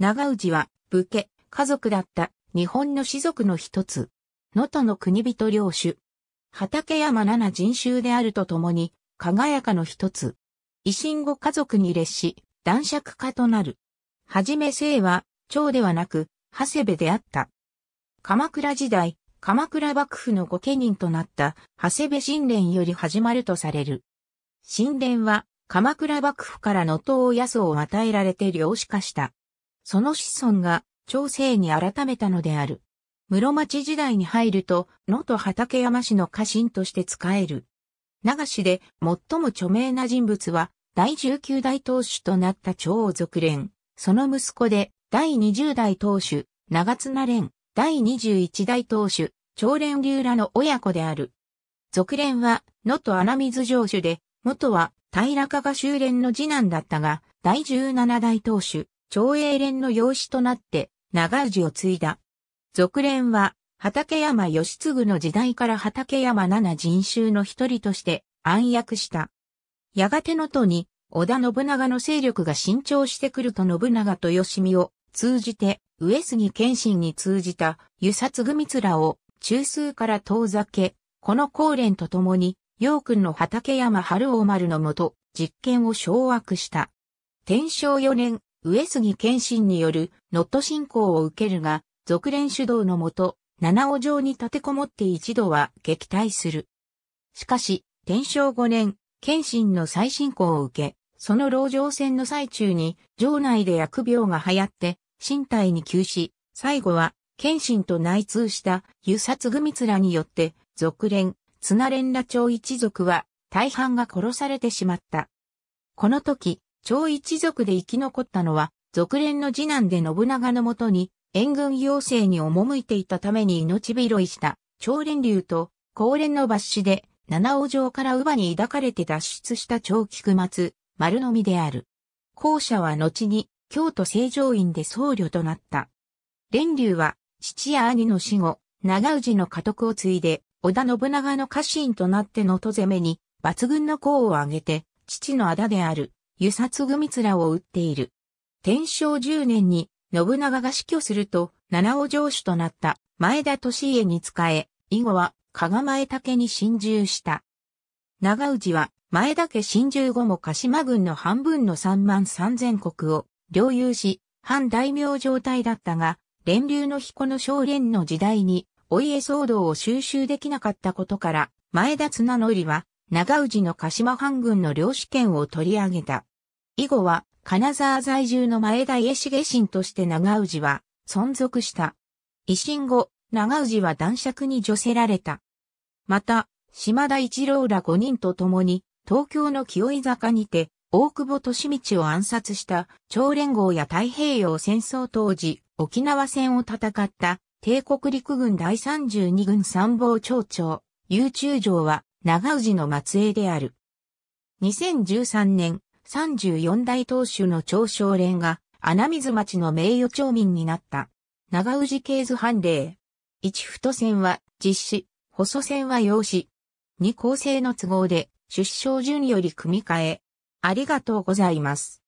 長氏は、武家、家族だった日本の士族の一つ。能登の国人領主。畠山七人衆であるとともに、輝かの一つ。維新後家族に列し、男爵家となる。はじめ姓は、長ではなく、長谷部であった。鎌倉時代、鎌倉幕府の御家人となった、長谷部神殿より始まるとされる。神殿は、鎌倉幕府から能登を野草を与えられて領主化した。その子孫が朝鮮に改めたのである。室町時代に入ると、野と畠山氏の家臣として仕える。長氏で最も著名な人物は、第19代当主となった長続連、その息子で、第20代当主、長綱連、第21代当主、長連流らの親子である。続連は、野と穴水城主で、元は、平加賀修連の次男だったが、第17代当主、長英連の養子となって長氏を継いだ。続連は畠山義継の時代から畠山七人衆の一人として暗躍した。やがてのとに織田信長の勢力が伸長してくると信長と義美を通じて上杉謙信に通じた湯札組らを中枢から遠ざけ、この高連と共に、陽君の畠山春王丸のもと、実権を掌握した。天正4年、上杉謙信によるノット侵攻を受けるが、続連主導のもと、七尾城に立てこもって一度は撃退する。しかし、天正5年、謙信の再進行を受け、その牢城戦の最中に、城内で薬病が流行って、身体に急死、最後は、謙信と内通したグミ組らによって、続連、綱連羅町一族は、大半が殺されてしまった。この時、超一族で生き残ったのは、続連の次男で信長のもとに、援軍要請に赴いていたために命拾いした、超連流と、高連の抜歯で、七尾城から乳母に抱かれて脱出した長菊松、丸のみである。後者は後に、京都成城院で僧侶となった。連流は、父や兄の死後、長氏の家督を継いで、織田信長の家臣となって能登攻めに、抜群の功を挙げて、父の仇である、油殺組面を打っている。天正10年に信長が死去すると、七尾城主となった前田利家に仕え、以後は加賀前竹に侵入した。長氏は前田家侵入後も鹿島軍の半分の3万3000国を領有し、反大名状態だったが、連流の彦の少年の時代に、お家騒動を収集できなかったことから、前田綱則は、長氏の鹿島藩軍の領主権を取り上げた。以後は、金沢在住の前田家重臣として長氏は存続した。維新後、長氏は男爵に除せられた。また、島田一郎ら5人と共に、東京の清井坂にて、大久保利道を暗殺した超連合や太平洋戦争当時、沖縄戦を戦った帝国陸軍第32軍参謀長長、有中将は長氏の末裔である。2013年、34代当主の長少連が、穴水町の名誉町民になった。長氏系図判例。一太線は実施、細線は用紙。二構成の都合で、出生順より組み替え。ありがとうございます。